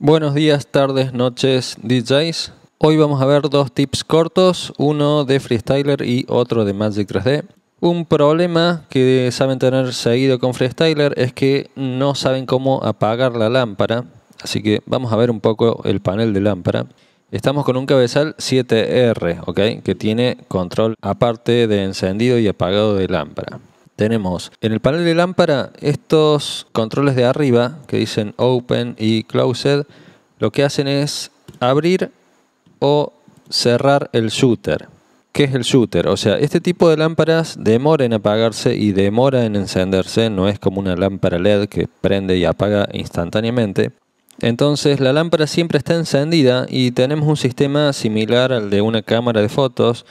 Buenos días, tardes, noches, DJs. Hoy vamos a ver dos tips cortos, uno de Freestyler y otro de Magic 3D. Un problema que saben tener seguido con Freestyler es que no saben cómo apagar la lámpara, así que vamos a ver un poco el panel de lámpara. Estamos con un cabezal 7R, ¿ok? que tiene control aparte de encendido y apagado de lámpara tenemos en el panel de lámpara estos controles de arriba que dicen Open y Closed. Lo que hacen es abrir o cerrar el shooter. ¿Qué es el shooter? O sea, este tipo de lámparas demora en apagarse y demora en encenderse. No es como una lámpara LED que prende y apaga instantáneamente. Entonces la lámpara siempre está encendida y tenemos un sistema similar al de una cámara de fotos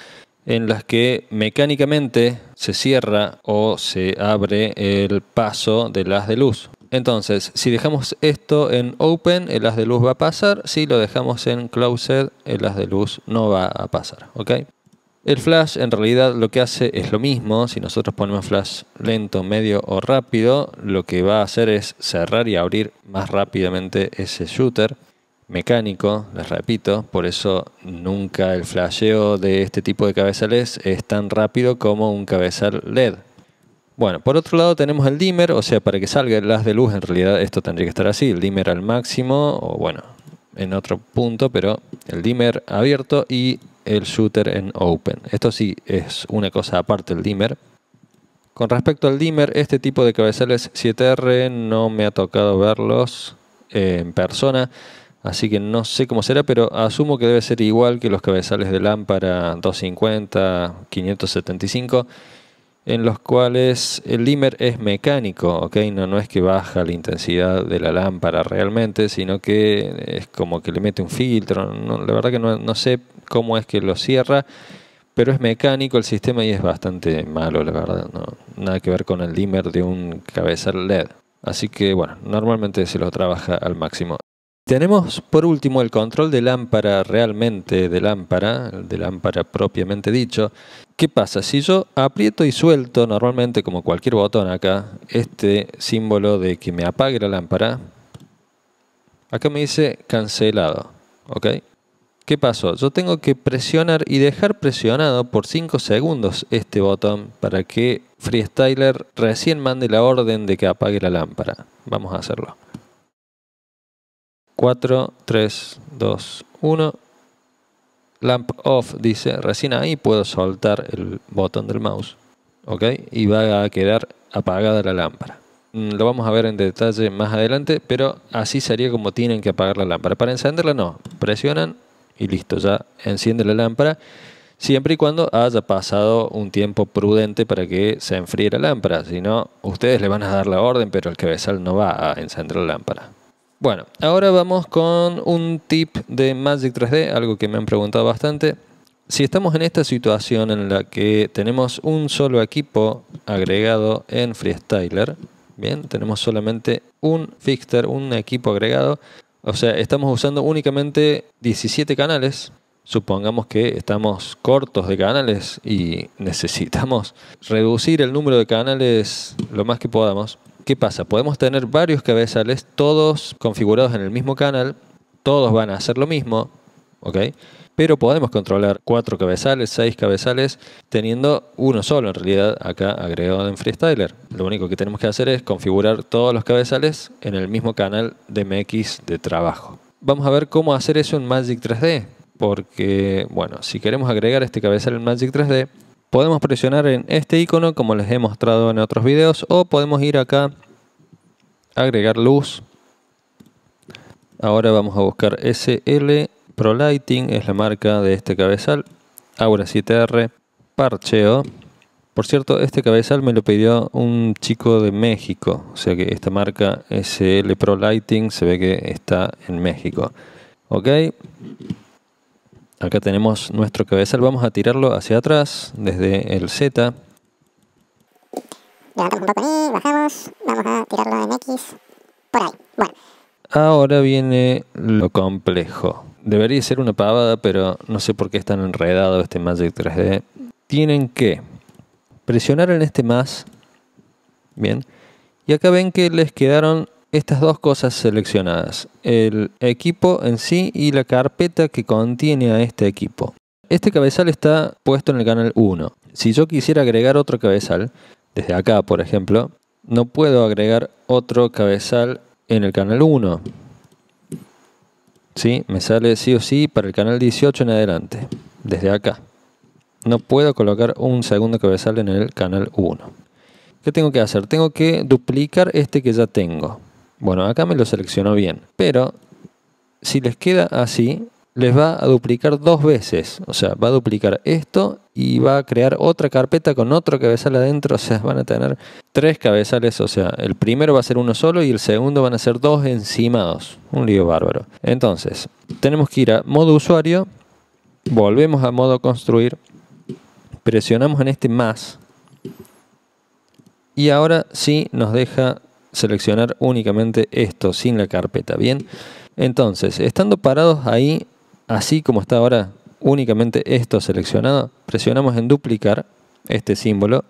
en las que mecánicamente se cierra o se abre el paso del haz de luz. Entonces, si dejamos esto en open, el haz de luz va a pasar. Si lo dejamos en closed, el haz de luz no va a pasar. ¿ok? El flash en realidad lo que hace es lo mismo. Si nosotros ponemos flash lento, medio o rápido, lo que va a hacer es cerrar y abrir más rápidamente ese shooter mecánico, les repito, por eso nunca el flasheo de este tipo de cabezales es tan rápido como un cabezal LED. Bueno, por otro lado tenemos el dimmer, o sea, para que salga el de luz, en realidad esto tendría que estar así, el dimmer al máximo, o bueno, en otro punto, pero el dimmer abierto y el shooter en open. Esto sí es una cosa aparte, el dimmer. Con respecto al dimmer, este tipo de cabezales 7R no me ha tocado verlos en persona. Así que no sé cómo será, pero asumo que debe ser igual que los cabezales de lámpara 250, 575, en los cuales el dimmer es mecánico, ¿ok? No, no es que baja la intensidad de la lámpara realmente, sino que es como que le mete un filtro. No, la verdad que no, no sé cómo es que lo cierra, pero es mecánico el sistema y es bastante malo, la verdad. No, nada que ver con el dimmer de un cabezal LED. Así que bueno, normalmente se lo trabaja al máximo. Tenemos por último el control de lámpara realmente de lámpara, de lámpara propiamente dicho. ¿Qué pasa? Si yo aprieto y suelto normalmente como cualquier botón acá, este símbolo de que me apague la lámpara, acá me dice cancelado. ¿Ok? ¿Qué pasó? Yo tengo que presionar y dejar presionado por 5 segundos este botón para que Freestyler recién mande la orden de que apague la lámpara. Vamos a hacerlo. 4, 3, 2, 1. Lamp off dice, recién ahí puedo soltar el botón del mouse. ¿Ok? Y va a quedar apagada la lámpara. Mm, lo vamos a ver en detalle más adelante, pero así sería como tienen que apagar la lámpara. Para encenderla no, presionan y listo, ya enciende la lámpara. Siempre y cuando haya pasado un tiempo prudente para que se enfríe la lámpara. Si no, ustedes le van a dar la orden, pero el cabezal no va a encender la lámpara. Bueno, ahora vamos con un tip de Magic 3D, algo que me han preguntado bastante. Si estamos en esta situación en la que tenemos un solo equipo agregado en Freestyler, bien, tenemos solamente un fixter, un equipo agregado, o sea, estamos usando únicamente 17 canales. Supongamos que estamos cortos de canales y necesitamos reducir el número de canales lo más que podamos. ¿Qué pasa? Podemos tener varios cabezales, todos configurados en el mismo canal, todos van a hacer lo mismo, ¿ok? Pero podemos controlar cuatro cabezales, seis cabezales, teniendo uno solo en realidad acá agregado en Freestyler. Lo único que tenemos que hacer es configurar todos los cabezales en el mismo canal de MX de trabajo. Vamos a ver cómo hacer eso en Magic 3D, porque, bueno, si queremos agregar este cabezal en Magic 3D, Podemos presionar en este icono como les he mostrado en otros videos o podemos ir acá, agregar luz. Ahora vamos a buscar SL Pro Lighting, es la marca de este cabezal. Aura 7R, parcheo. Por cierto, este cabezal me lo pidió un chico de México, o sea que esta marca SL Pro Lighting se ve que está en México. Ok, Acá tenemos nuestro cabezal, vamos a tirarlo hacia atrás desde el Z. Levantamos un poco ahí, bajamos, vamos a tirarlo en X, por ahí. Bueno. Ahora viene lo complejo. Debería ser una pavada, pero no sé por qué es tan enredado este Magic 3D. Tienen que presionar en este más, bien, y acá ven que les quedaron estas dos cosas seleccionadas, el equipo en sí y la carpeta que contiene a este equipo. Este cabezal está puesto en el canal 1. Si yo quisiera agregar otro cabezal, desde acá por ejemplo, no puedo agregar otro cabezal en el canal 1. ¿Sí? Me sale sí o sí para el canal 18 en adelante, desde acá. No puedo colocar un segundo cabezal en el canal 1. ¿Qué tengo que hacer? Tengo que duplicar este que ya tengo. Bueno, acá me lo seleccionó bien, pero si les queda así, les va a duplicar dos veces. O sea, va a duplicar esto y va a crear otra carpeta con otro cabezal adentro. O sea, van a tener tres cabezales. O sea, el primero va a ser uno solo y el segundo van a ser dos encimados. Un lío bárbaro. Entonces, tenemos que ir a modo usuario. Volvemos a modo construir. Presionamos en este más. Y ahora sí nos deja seleccionar únicamente esto sin la carpeta, ¿bien? Entonces, estando parados ahí, así como está ahora únicamente esto seleccionado, presionamos en duplicar este símbolo,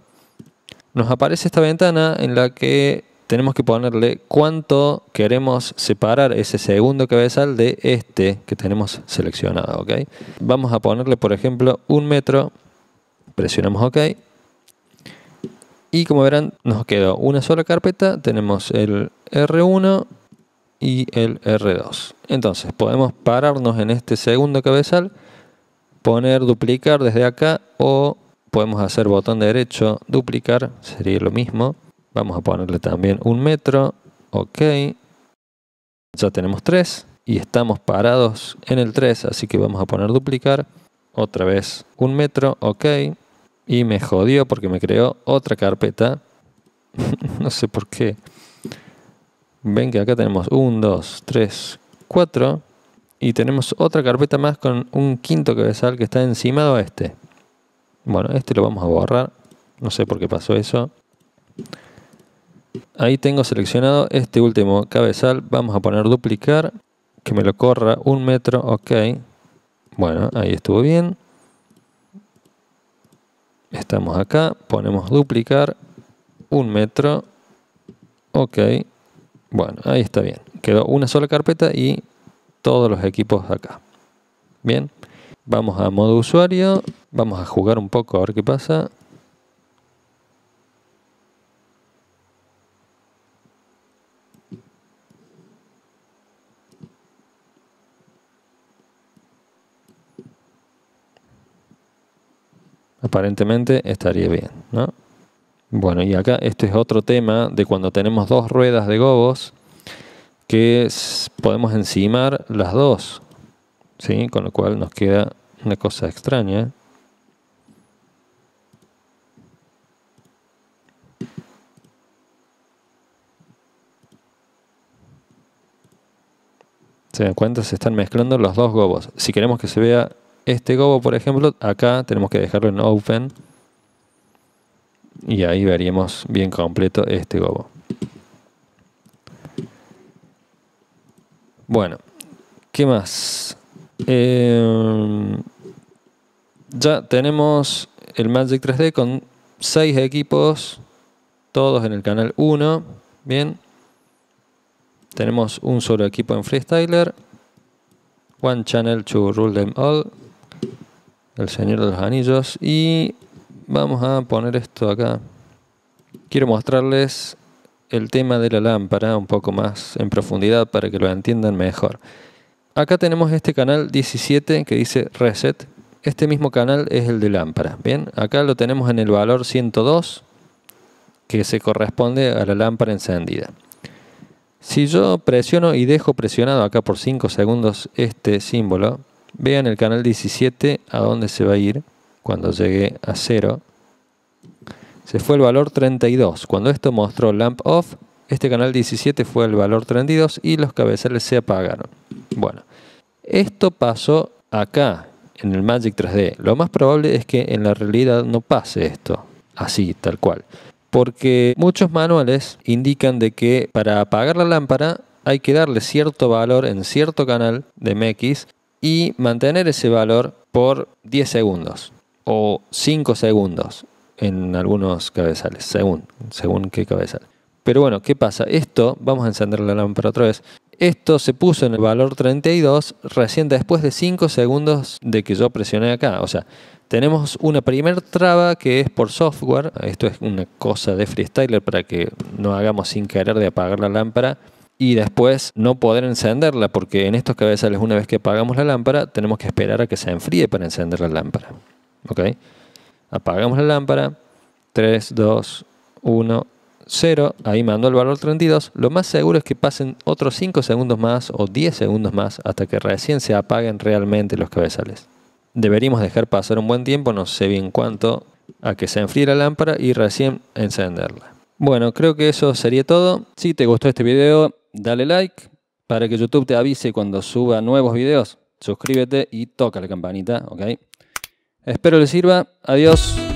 nos aparece esta ventana en la que tenemos que ponerle cuánto queremos separar ese segundo cabezal de este que tenemos seleccionado, ¿ok? Vamos a ponerle, por ejemplo, un metro, presionamos OK, y como verán, nos quedó una sola carpeta. Tenemos el R1 y el R2. Entonces podemos pararnos en este segundo cabezal, poner duplicar desde acá o podemos hacer botón derecho, duplicar, sería lo mismo. Vamos a ponerle también un metro, ok. Ya tenemos 3 y estamos parados en el 3, así que vamos a poner duplicar. Otra vez un metro, ok y me jodió porque me creó otra carpeta. no sé por qué. Ven que acá tenemos 1, 2, 3, 4 y tenemos otra carpeta más con un quinto cabezal que está encima de este. Bueno, este lo vamos a borrar. No sé por qué pasó eso. Ahí tengo seleccionado este último cabezal. Vamos a poner duplicar. Que me lo corra un metro. Ok. Bueno, ahí estuvo bien. Estamos acá, ponemos duplicar, un metro, ok, bueno, ahí está bien. Quedó una sola carpeta y todos los equipos acá. Bien, vamos a modo usuario, vamos a jugar un poco a ver qué pasa. aparentemente estaría bien, ¿no? Bueno, y acá este es otro tema de cuando tenemos dos ruedas de gobos que podemos encimar las dos, ¿sí? Con lo cual nos queda una cosa extraña. ¿Se dan cuenta? Se están mezclando los dos gobos. Si queremos que se vea este gobo, por ejemplo, acá tenemos que dejarlo en open. Y ahí veríamos bien completo este gobo. Bueno, ¿qué más? Eh, ya tenemos el Magic 3D con 6 equipos, todos en el canal 1. Bien. Tenemos un solo equipo en Freestyler. One channel to rule them all. El Señor de los Anillos. Y vamos a poner esto acá. Quiero mostrarles el tema de la lámpara un poco más en profundidad para que lo entiendan mejor. Acá tenemos este canal 17 que dice Reset. Este mismo canal es el de lámpara. Bien, acá lo tenemos en el valor 102 que se corresponde a la lámpara encendida. Si yo presiono y dejo presionado acá por 5 segundos este símbolo, Vean el canal 17 a dónde se va a ir cuando llegue a cero, Se fue el valor 32. Cuando esto mostró lamp off, este canal 17 fue el valor 32 y los cabezales se apagaron. Bueno, esto pasó acá en el Magic 3D. Lo más probable es que en la realidad no pase esto, así, tal cual. Porque muchos manuales indican de que para apagar la lámpara hay que darle cierto valor en cierto canal de MX y mantener ese valor por 10 segundos o 5 segundos en algunos cabezales, según, según qué cabezal. Pero bueno, ¿qué pasa? Esto, vamos a encender la lámpara otra vez. Esto se puso en el valor 32 recién después de 5 segundos de que yo presioné acá. O sea, tenemos una primer traba que es por software. Esto es una cosa de freestyler para que no hagamos sin querer de apagar la lámpara y después no poder encenderla, porque en estos cabezales, una vez que apagamos la lámpara, tenemos que esperar a que se enfríe para encender la lámpara. ¿Ok? Apagamos la lámpara. 3, 2, 1, 0. Ahí mando el valor 32. Lo más seguro es que pasen otros 5 segundos más o 10 segundos más hasta que recién se apaguen realmente los cabezales. Deberíamos dejar pasar un buen tiempo, no sé bien cuánto, a que se enfríe la lámpara y recién encenderla. Bueno, creo que eso sería todo. Si te gustó este video, dale like. Para que YouTube te avise cuando suba nuevos videos, suscríbete y toca la campanita, ¿ok? Espero les sirva. Adiós.